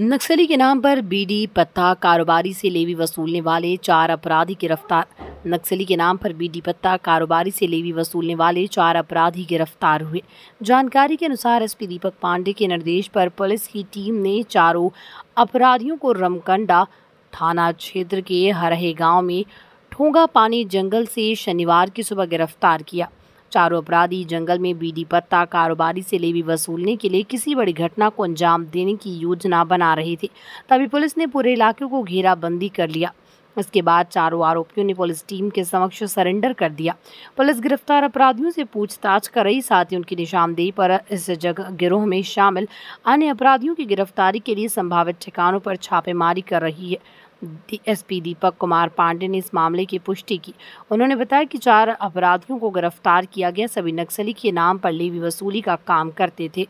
नक्सली के नाम पर बीडी पत्ता कारोबारी से लेवी वसूलने वाले चार अपराधी गिरफ्तार नक्सली के नाम पर बीडी पत्ता कारोबारी से लेवी वसूलने वाले चार अपराधी गिरफ्तार हुए जानकारी के अनुसार एसपी दीपक पांडे के निर्देश पर पुलिस की टीम ने चारों अपराधियों को रमकंडा थाना क्षेत्र के हरहे गांव में ठोंगा पानी जंगल से शनिवार की सुबह गिरफ्तार किया चारों अपराधी जंगल में बीडी पत्ता कारोबारी से लेवी वसूलने के लिए किसी बड़ी घटना को अंजाम देने की योजना बना रहे थे तभी पुलिस ने पूरे इलाके को घेराबंदी कर लिया इसके बाद चारों आरोपियों ने पुलिस टीम के समक्ष सरेंडर कर दिया पुलिस गिरफ्तार अपराधियों से पूछताछ कर रही साथ ही उनकी निशानदेही पर इस जगह गिरोह में शामिल अन्य अपराधियों की गिरफ्तारी के लिए संभावित ठिकानों पर छापेमारी कर रही है डीएसपी दीपक कुमार पांडे ने इस मामले की पुष्टि की उन्होंने बताया कि चार अपराधियों को गिरफ्तार किया गया सभी नक्सली के नाम पर लेवी वसूली का काम करते थे